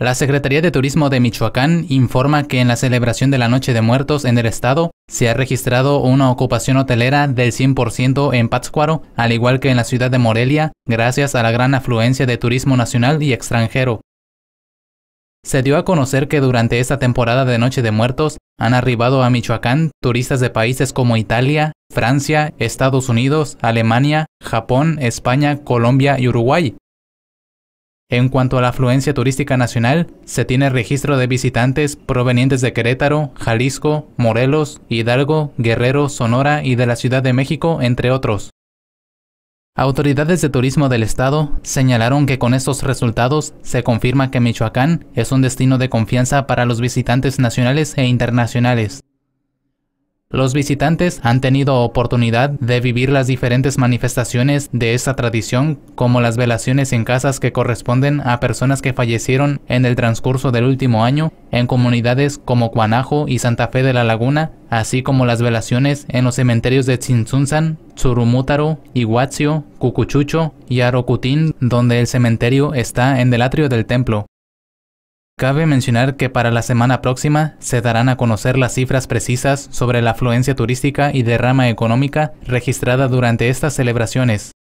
La Secretaría de Turismo de Michoacán informa que en la celebración de la Noche de Muertos en el estado se ha registrado una ocupación hotelera del 100% en Pátzcuaro, al igual que en la ciudad de Morelia, gracias a la gran afluencia de turismo nacional y extranjero. Se dio a conocer que durante esta temporada de Noche de Muertos han arribado a Michoacán turistas de países como Italia, Francia, Estados Unidos, Alemania, Japón, España, Colombia y Uruguay, en cuanto a la afluencia turística nacional, se tiene registro de visitantes provenientes de Querétaro, Jalisco, Morelos, Hidalgo, Guerrero, Sonora y de la Ciudad de México, entre otros. Autoridades de turismo del estado señalaron que con estos resultados se confirma que Michoacán es un destino de confianza para los visitantes nacionales e internacionales. Los visitantes han tenido oportunidad de vivir las diferentes manifestaciones de esta tradición, como las velaciones en casas que corresponden a personas que fallecieron en el transcurso del último año en comunidades como Cuanajo y Santa Fe de la Laguna, así como las velaciones en los cementerios de Tsinsunzan, Tsurumútaro, Iguazio, Cucuchucho y Arocutín, donde el cementerio está en el atrio del templo. Cabe mencionar que para la semana próxima se darán a conocer las cifras precisas sobre la afluencia turística y derrama económica registrada durante estas celebraciones.